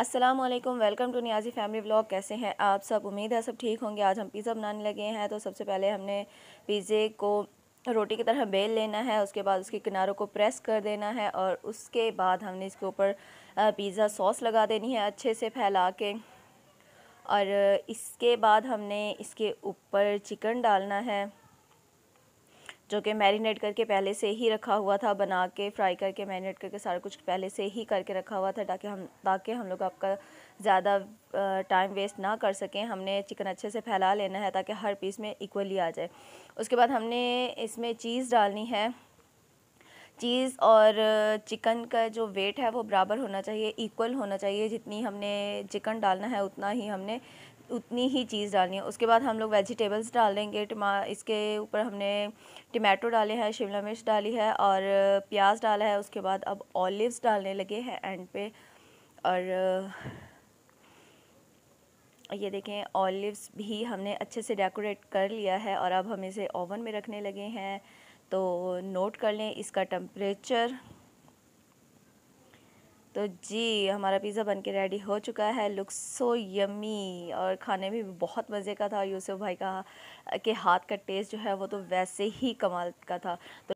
Aslam welcome to Niazi family blog कैसे हैं आप सब उम्मीद है सब ठीक होंगे आज हम पिज़्ज़ा बनाने लगे हैं तो सबसे पहले हमने पिज़्ज़े को रोटी की तरह बेल लेना है उसके बाद उसके किनारों को प्रेस कर देना है और उसके बाद हमने इसके ऊपर पिज़्ज़ा सॉस लगा देनी है अच्छे से फैला के और इसके बाद हमने इसके ऊपर चिकन डालना है जो कि मैरिनेट करके पहले से ही रखा हुआ था बना के फ्राई करके मैरिनेट करके सारा कुछ पहले से ही करके रखा हुआ था ताकि हम ताकि हम लोग आपका ज़्यादा टाइम वेस्ट ना कर सकें हमने चिकन अच्छे से फैला लेना है ताकि हर पीस में इक्वली आ जाए उसके बाद हमने इसमें चीज़ डालनी है चीज़ और चिकन का जो वेट है वो बराबर होना चाहिए इक्वल होना चाहिए जितनी हमने चिकन डालना है उतना ही हमने उतनी ही चीज़ डालनी है उसके बाद हम लोग वेजिटेबल्स डाल देंगे टमा इसके ऊपर हमने टमाटो डाले हैं शिमला मिर्च डाली है और प्याज डाला है उसके बाद अब ऑलिव्स डालने लगे हैं एंड पे और ये देखें ऑलिव्स भी हमने अच्छे से डेकोरेट कर लिया है और अब हम इसे ओवन में रखने लगे हैं तो नोट कर लें इसका टम्परेचर तो जी हमारा पिज़्ज़ा बन के रेडी हो चुका है लुक सो यमी और खाने में भी बहुत मज़े का था यूसुफ भाई का के हाथ का टेस्ट जो है वो तो वैसे ही कमाल का था तो